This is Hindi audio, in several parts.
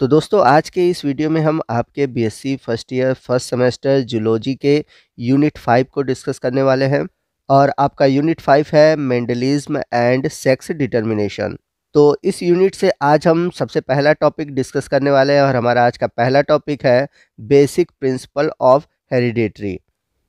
तो दोस्तों आज के इस वीडियो में हम आपके BSc first year first semester zoology के यूनिट फाइव को डिस्कस करने वाले हैं और आपका यूनिट फाइव है मेंडलिज्म एंड सेक्स डिटर्मिनेशन तो इस यूनिट से आज हम सबसे पहला टॉपिक डिस्कस करने वाले हैं और हमारा आज का पहला टॉपिक है बेसिक प्रिंसिपल ऑफ हेरिडेटरी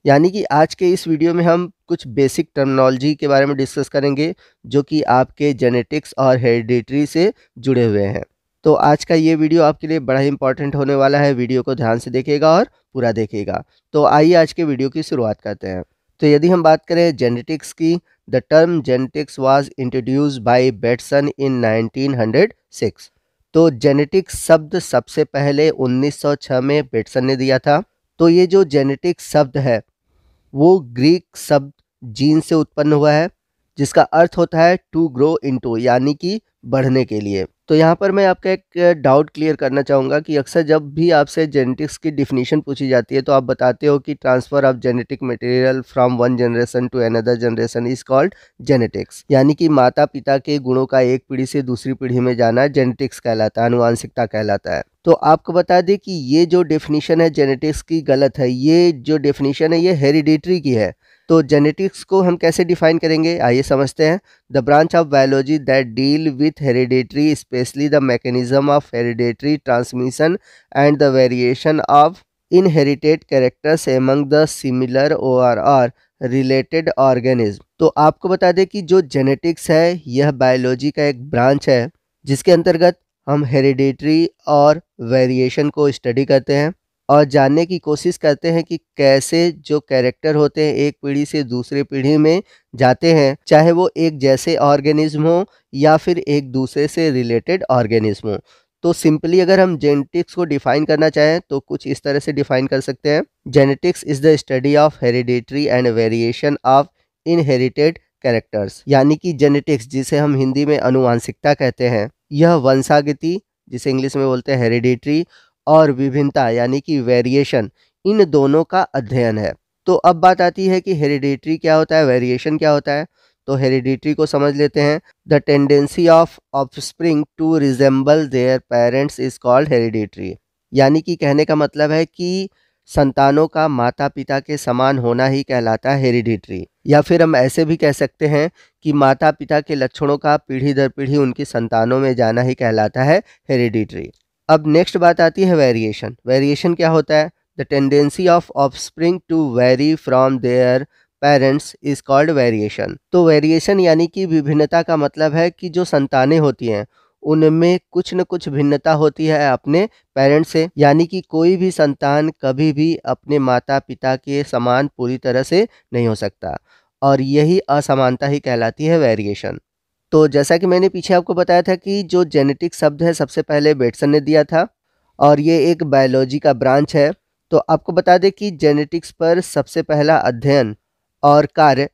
यानी कि आज के इस वीडियो में हम कुछ बेसिक टर्मिनोलॉजी के बारे में डिस्कस करेंगे जो कि आपके जेनेटिक्स और हेरिडेटरी से जुड़े हुए हैं तो आज का ये वीडियो आपके लिए बड़ा ही इंपॉर्टेंट होने वाला है वीडियो को ध्यान से देखेगा और पूरा देखेगा तो आइए आज के वीडियो की शुरुआत करते हैं तो यदि हम बात करें जेनेटिक्स की the term genetics was introduced by Bateson in 1906 तो जेनेटिक्स शब्द सबसे पहले 1906 में बेटसन ने दिया था तो ये जो जेनेटिक्स शब्द है वो ग्रीक शब्द जीन से उत्पन्न हुआ है जिसका अर्थ होता है टू ग्रो इनटू यानी कि बढ़ने के लिए तो यहाँ पर मैं आपका एक डाउट क्लियर करना चाहूँगा कि अक्सर जब भी आपसे जेनेटिक्स की डिफिनीशन पूछी जाती है तो आप बताते हो कि transfer of genetic material from one generation to another generation is called genetics यानी कि माता पिता के गुणों का एक पीढ़ी से दूसरी पीढ़ी में जाना जेनेटिक्स कहलाता है अनुवांशिकता कहलाता है तो आपको बता दें कि ये जो डेफिनीशन है जेनेटिक्स की गलत है ये जो डेफिनीशन है ये हेरिडिटरी की है तो जेनेटिक्स को हम कैसे डिफाइन करेंगे आइए समझते हैं the branch of biology that deal with hereditary specially the mechanism of hereditary transmission and the variation of inherited characters among the similar or or related organism तो आपको बता दें कि जो जेनेटिक्स है यह बायोलॉजी का एक ब्रांच है जिसके अंतर्गत हम हेरिडेटरी और वेरिएशन को स्टडी करते हैं और जानने की कोशिश करते हैं कि कैसे जो कैरेक्टर होते हैं एक पीढ़ी से दूसरे पीढ़ी में जाते हैं चाहे वो एक जैसे ऑर्गेनिज्म हो या फिर एक दूसरे से रिलेटेड ऑर्गेनिज्म हो तो सिंपली अगर हम जेनेटिक्स को डिफाइन करना चाहें तो कुछ इस तरह से डिफाइन कर सकते हैं genetics is the study of hereditary and variation of inherited characters यानी कि जेनेटिक्स जिसे हम हिंदी में अनुवांशिकता कहते हैं यह वंशागति जिसे इंग्लिश में बोलते हैं हेरिडेटरी और विभिन्नता यानी कि वेरिएशन इन दोनों का अध्ययन है तो अब बात आती है कि हेरिडिटरी क्या होता है वेरिएशन क्या होता है तो हेरिडिटरी को समझ लेते हैं the tendency of offspring to resemble their parents is called hereditary यानी कि कहने का मतलब है कि संतानों का माता पिता के समान होना ही कहलाता है हेरिडिटरी या फिर हम ऐसे भी कह सकते हैं कि माता पिता के लक्षणों का पीढ़ी दर पीढ़ी उनकी संतानों में जाना ही कहलाता है हेरिडिटरी अब नेक्स्ट बात आती है वेरिएशन वेरिएशन क्या होता है the tendency of offspring to vary from their parents is called variation तो वेरिएशन यानी कि विभिन्नता का मतलब है कि जो संतानें होती हैं उनमें कुछ न कुछ भिन्नता होती है अपने पेरेंट्स से यानी कि कोई भी संतान कभी भी अपने माता पिता के समान पूरी तरह से नहीं हो सकता और यही असमानता ही कहलाती है वेरिएशन तो जैसा कि मैंने पीछे आपको बताया था कि जो जेनेटिक शब्द है सबसे पहले बेटसन ने दिया था और ये एक बायोलॉजी का ब्रांच है तो आपको बता दें कि जेनेटिक्स पर सबसे पहला अध्ययन और कार्य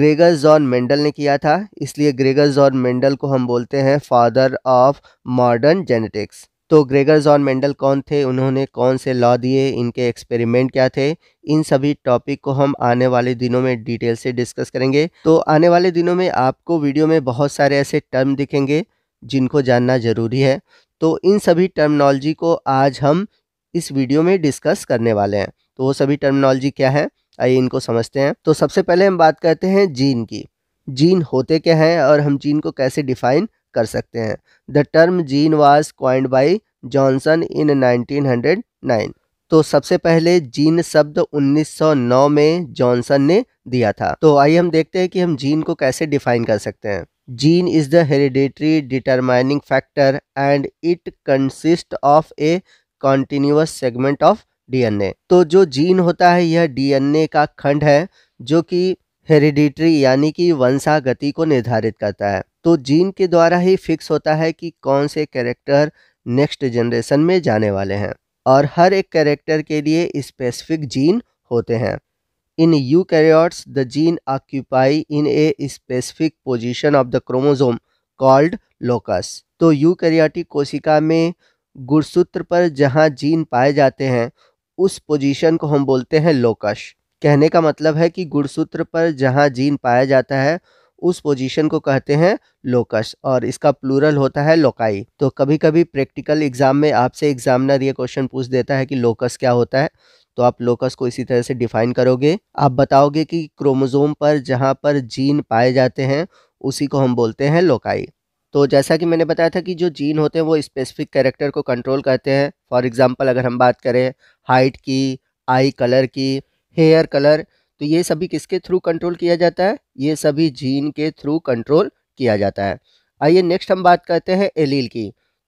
ग्रेगर जॉन मेंडल ने किया था इसलिए ग्रेगर जॉन मेंडल को हम बोलते हैं फादर ऑफ मॉडर्न जेनेटिक्स तो ग्रेगर जॉन मेंडल कौन थे उन्होंने कौन से लॉ दिए इनके एक्सपेरिमेंट क्या थे इन सभी टॉपिक को हम आने वाले दिनों में डिटेल से डिस्कस करेंगे तो आने वाले दिनों में आपको वीडियो में बहुत सारे ऐसे टर्म दिखेंगे जिनको जानना ज़रूरी है तो इन सभी टर्मनोलॉजी को आज हम इस वीडियो में डिस्कस करने वाले हैं तो वो सभी टर्मिनोलॉजी क्या है आइए इनको समझते हैं तो सबसे पहले हम बात करते हैं जीन की जीन होते क्या हैं और हम जीन को कैसे डिफाइन कर सकते हैं the term gene was coined by Johnson in 1909 तो सबसे पहले जीन शब्द 1909 में जॉनसन ने दिया था तो आइए हम देखते हैं कि हम जीन को कैसे डिफाइन कर सकते हैं gene is the hereditary determining factor and it consist of a continuous segment of DNA तो जो जीन होता है यह डीएनए का खंड है जो कि हेरिडिटरी यानी कि वंशागति को निर्धारित करता है तो जीन के द्वारा ही फिक्स होता है कि कौन से कैरेक्टर नेक्स्ट जनरेशन में जाने वाले हैं और हर एक कैरेक्टर के लिए स्पेसिफिक जीन होते हैं in eukaryotes the gene occupy in a specific position of the chromosome called locus तो यू कैरियाटिक कोशिका में गुड़सूत्र पर जहाँ जीन पाए जाते हैं उस पोजीशन को हम बोलते हैं लोकश कहने का मतलब है कि गुड़सूत्र पर जहाँ जीन पाया जाता है उस पोजीशन को कहते हैं लोकस और इसका प्लूरल होता है लोकाई तो कभी कभी प्रैक्टिकल एग्जाम में आपसे एग्जामिनर ये क्वेश्चन पूछ देता है कि लोकस क्या होता है तो आप लोकस को इसी तरह से डिफाइन करोगे आप बताओगे कि क्रोमोजोम पर जहाँ पर जीन पाए जाते हैं उसी को हम बोलते हैं लोकाई तो जैसा कि मैंने बताया था कि जो जीन होते हैं वो स्पेसिफिक कैरेक्टर को कंट्रोल करते हैं फॉर एग्जांपल अगर हम बात करें हाइट की आई कलर की हेयर कलर तो ये सभी किसके थ्रू कंट्रोल किया जाता है ये सभी जीन के थ्रू कंट्रोल किया जाता है आइए नेक्स्ट हम बात करते हैं एलील की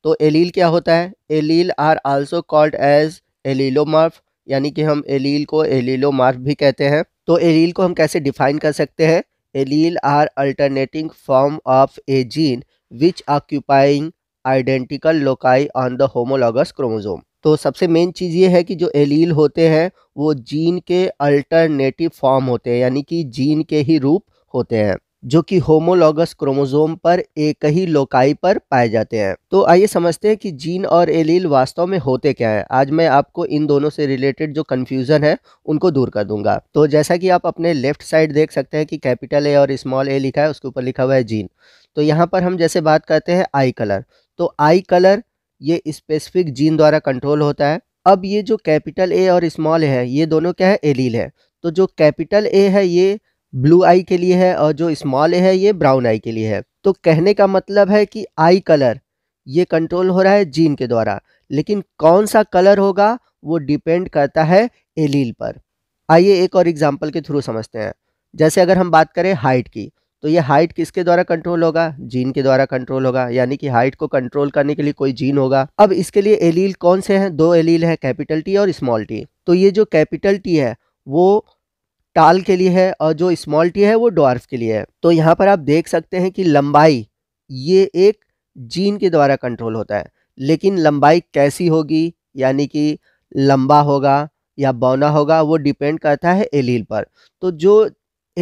तो एलील क्या होता है allele are also called as allelomorph यानी कि हम एलील को एलीलोमार्फ भी कहते हैं तो एलील को हम कैसे डिफाइन कर सकते हैं allele are alternating form of a gene which occupying identical loci on the homologous chromosome तो सबसे मेन चीज़ ये है कि जो एलील होते हैं वो जीन के अल्टरनेटिव फॉर्म होते हैं यानी कि जीन के ही रूप होते हैं जो कि होमोलॉगस क्रोमोजोम पर एक ही लोकाई पर पाए जाते हैं तो आइए समझते हैं कि जीन और एलील वास्तव में होते क्या हैं आज मैं आपको इन दोनों से रिलेटेड जो कन्फ्यूज़न है उनको दूर कर दूंगा तो जैसा कि आप अपने लेफ्ट साइड देख सकते हैं कि कैपिटल ए और स्मॉल ए लिखा है उसके ऊपर लिखा हुआ है जीन तो यहाँ पर हम जैसे बात करते हैं आई कलर तो आई कलर ये स्पेसिफिक जीन द्वारा कंट्रोल होता है अब ये जो कैपिटल ए और स्मॉल है ये दोनों क्या है एलील है तो जो कैपिटल ए है ये ब्लू आई के लिए है और जो स्मॉल ए है ये ब्राउन आई के लिए है तो कहने का मतलब है कि आई कलर ये कंट्रोल हो रहा है जीन के द्वारा लेकिन कौन सा कलर होगा वो डिपेंड करता है एलील पर आइए एक और एग्जाम्पल के थ्रू समझते हैं जैसे अगर हम बात करें हाइट की तो ये हाइट किसके द्वारा कंट्रोल होगा जीन के द्वारा कंट्रोल होगा यानी कि हाइट को कंट्रोल करने के लिए कोई जीन होगा अब इसके लिए एलील कौन से हैं दो एलील हैं कैपिटल टी और स्मॉल टी तो ये जो कैपिटल टी है वो टाल के लिए है और जो स्मॉल टी है वो डॉर्फ के लिए है तो यहाँ पर आप देख सकते हैं कि लंबाई ये एक जीन के द्वारा कंट्रोल होता है लेकिन लंबाई कैसी होगी यानी कि लंबा होगा या बौना होगा वो डिपेंड करता है एलील पर तो जो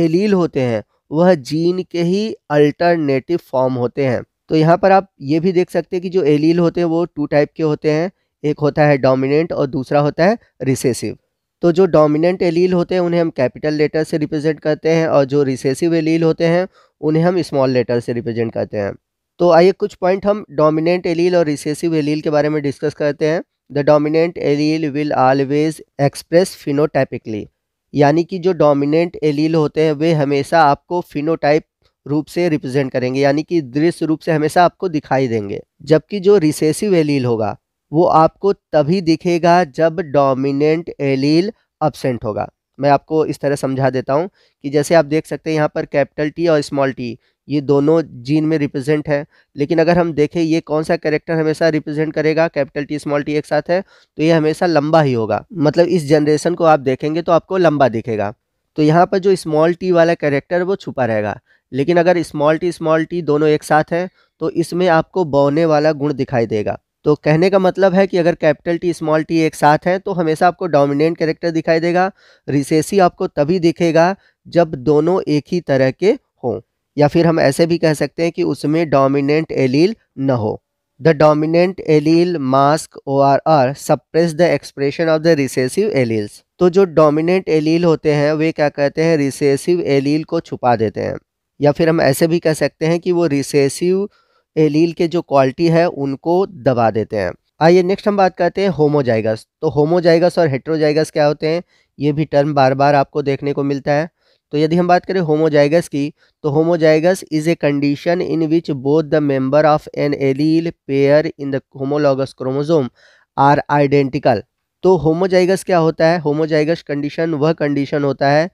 एलील होते हैं वह जीन के ही अल्टरनेटिव फॉर्म होते हैं तो यहाँ पर आप ये भी देख सकते हैं कि जो एलील होते हैं वो टू टाइप के होते हैं एक होता है डोमिनेंट और दूसरा होता है रिसेसिव तो जो डोमिनेंट एलील होते हैं उन्हें हम कैपिटल लेटर से रिप्रेजेंट करते हैं और जो रिसेसिव एलील होते हैं उन्हें हम स्मॉल लेटर से रिप्रेजेंट करते हैं तो आइए कुछ पॉइंट हम डोमिनेंट एलील और रिसेसिव एलील के बारे में डिस्कस करते हैं the dominant allele will always express phenotypically यानी कि जो डोमिनेंट एलील होते हैं वे हमेशा आपको फिनोटाइप रूप से रिप्रेजेंट करेंगे यानी कि दृश्य रूप से हमेशा आपको दिखाई देंगे जबकि जो रिसेसिव एलील होगा वो आपको तभी दिखेगा जब डोमिनेंट एलील अब्सेंट होगा मैं आपको इस तरह समझा देता हूँ कि जैसे आप देख सकते हैं यहाँ पर कैपिटल टी और स्मॉल टी ये दोनों जीन में रिप्रेजेंट है लेकिन अगर हम देखें ये कौन सा कैरेक्टर हमेशा रिप्रेजेंट करेगा कैपिटल टी स्मॉल टी एक साथ है तो ये हमेशा लंबा ही होगा मतलब इस जनरेशन को आप देखेंगे तो आपको लंबा दिखेगा तो यहाँ पर जो स्मॉल टी वाला कैरेक्टर वो छुपा रहेगा लेकिन अगर स्मॉल टी स्मॉल टी दोनों एक साथ हैं तो इसमें आपको बौने वाला गुण दिखाई देगा तो कहने का मतलब है कि अगर कैपिटल टी स्मॉल टी एक साथ हैं तो हमेशा आपको डोमिनेंट कैरेक्टर दिखाई देगा रिसेसी आपको तभी दिखेगा जब दोनों एक ही तरह के हों या फिर हम ऐसे भी कह सकते हैं कि उसमें डोमिनेंट एलील न हो the dominant allele mask or or suppress the expression of the recessive alleles तो जो डोमिनेंट एलील होते हैं वे क्या कहते हैं रिसेसिव एलील को छुपा देते हैं या फिर हम ऐसे भी कह सकते हैं कि वो रिसेसिव एलील के जो क्वालिटी है उनको दबा देते हैं आइए नेक्स्ट हम बात करते हैं होमोजाइगस तो होमोजाइगस और हेट्रोजाइगस क्या होते हैं ये भी टर्म बार बार आपको देखने को मिलता है तो यदि हम बात करें होमोजाइगस की तो homozygous is a condition in which both the member of an allele pair in the homologous chromosome are identical तो होमोजाइगस क्या होता है होमोजाइगस कंडीशन वह कंडीशन होता है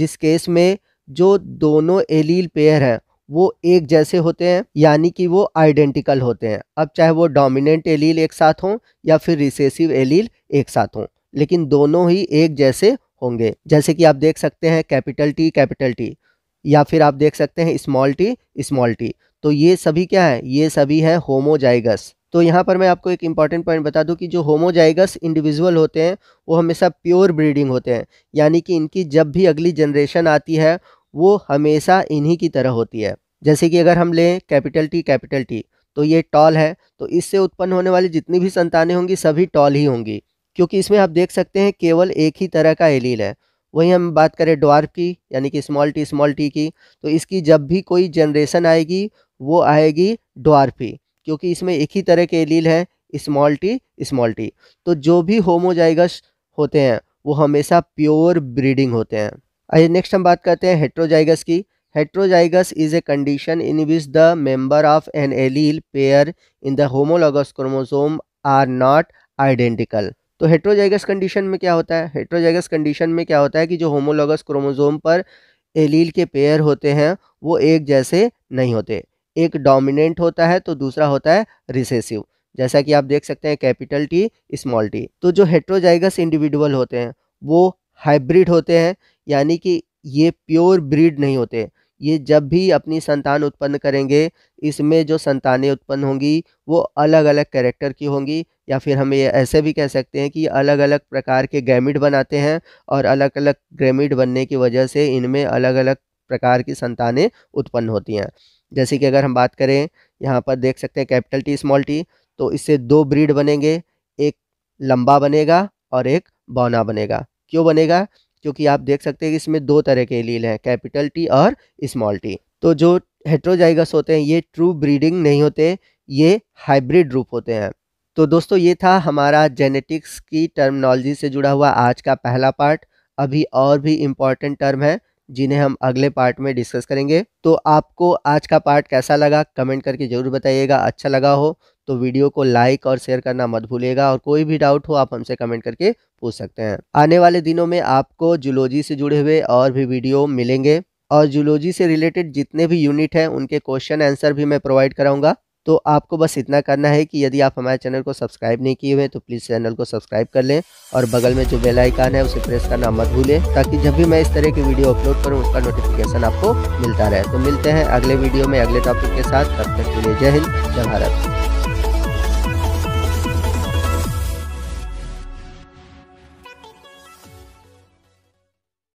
जिस केस में जो दोनों एलील पेयर हैं वो एक जैसे होते हैं यानी कि वो आइडेंटिकल होते हैं अब चाहे वो डोमिनेंट एलील एक साथ हों या फिर रिसेसिव एलील एक साथ हों लेकिन दोनों ही एक जैसे होंगे जैसे कि आप देख सकते हैं कैपिटल टी कैपिटल टी या फिर आप देख सकते हैं स्मॉल टी स्मॉल टी तो ये सभी क्या है ये सभी है होमोजाइगस तो यहाँ पर मैं आपको एक इम्पॉर्टेंट पॉइंट बता दूँ कि जो होमोजाइगस इंडिविजुअल होते हैं वो हमेशा प्योर ब्रीडिंग होते हैं यानी कि इनकी जब भी अगली जनरेशन आती है वो हमेशा इन्हीं की तरह होती है जैसे कि अगर हम लें कैपिटल टी कैपिटल टी तो ये टॉल है तो इससे उत्पन्न होने वाली जितनी भी संतानें होंगी सभी टॉल ही होंगी क्योंकि इसमें आप देख सकते हैं केवल एक ही तरह का एलील है वहीं हम बात करें डॉर्फ की यानी कि स्मॉल टी स्मॉल टी की तो इसकी जब भी कोई जनरेशन आएगी वो आएगी डॉर्फ ही क्योंकि इसमें एक ही तरह के एलील हैं स्मॉल टी स्मॉल टी तो जो भी होमोजाइगस होते हैं वो हमेशा प्योर ब्रीडिंग होते हैं आइए नेक्स्ट हम बात करते हैं हेट्रोजाइगस की heterozygous is a condition in which the member of an allele pair in the homologous chromosome are not identical तो हेट्रोजाइगस कंडीशन में क्या होता है हेट्रोजाइगस कंडीशन में क्या होता है कि जो होमोलोगस क्रोमोजोम पर एलील के पेयर होते हैं वो एक जैसे नहीं होते एक डोमिनेंट होता है तो दूसरा होता है रिसेसिव जैसा कि आप देख सकते हैं कैपिटल टी स्मॉल टी तो जो हेट्रोजाइगस इंडिविजुअल होते हैं वो हाइब्रिड होते हैं यानी कि ये प्योर ब्रीड नहीं होते ये जब भी अपनी संतान उत्पन्न करेंगे इसमें जो संतानें उत्पन्न होंगी वो अलग अलग कैरेक्टर की होंगी या फिर हम ये ऐसे भी कह सकते हैं कि अलग अलग प्रकार के ग्रेमिड बनाते हैं और अलग अलग ग्रेमिड बनने की वजह से इनमें अलग अलग प्रकार की संतानें उत्पन्न होती हैं जैसे कि अगर हम बात करें यहाँ पर देख सकते हैं कैपिटल टी स्मॉल टी तो इससे दो ब्रीड बनेंगे एक लंबा बनेगा और एक बौना बनेगा क्यों बनेगा क्योंकि आप देख सकते हैं कि इसमें दो तरह के एलील हैं कैपिटल टी और स्मॉल टी तो जो हेट्रोजाइगस होते हैं ये ट्रू ब्रीडिंग नहीं होते ये हाइब्रिड रूप होते हैं तो दोस्तों ये था हमारा जेनेटिक्स की टर्मिनोलॉजी से जुड़ा हुआ आज का पहला पार्ट अभी और भी इम्पॉर्टेंट टर्म है जिन्हें हम अगले पार्ट में डिस्कस करेंगे तो आपको आज का पार्ट कैसा लगा कमेंट करके ज़रूर बताइएगा अच्छा लगा हो तो वीडियो को लाइक और शेयर करना मत भूलेगा और कोई भी डाउट हो आप हमसे कमेंट करके पूछ सकते हैं आने वाले दिनों में आपको जुलोजी से जुड़े हुए और भी वीडियो मिलेंगे और जुलोजी से रिलेटेड जितने भी यूनिट हैं उनके क्वेश्चन आंसर भी मैं प्रोवाइड कराऊंगा तो आपको बस इतना करना है कि यदि आप हमारे चैनल को सब्सक्राइब नहीं किए हुए तो प्लीज़ चैनल को सब्सक्राइब कर लें और बगल में जो बेल आइकन है उसे प्रेस करना मत भूलें ताकि जब भी मैं इस तरह की वीडियो अपलोड करूं उसका नोटिफिकेशन आपको मिलता रहे तो मिलते हैं अगले वीडियो में अगले टॉपिक के साथ तब तक के लिए जय हिंद जय भारत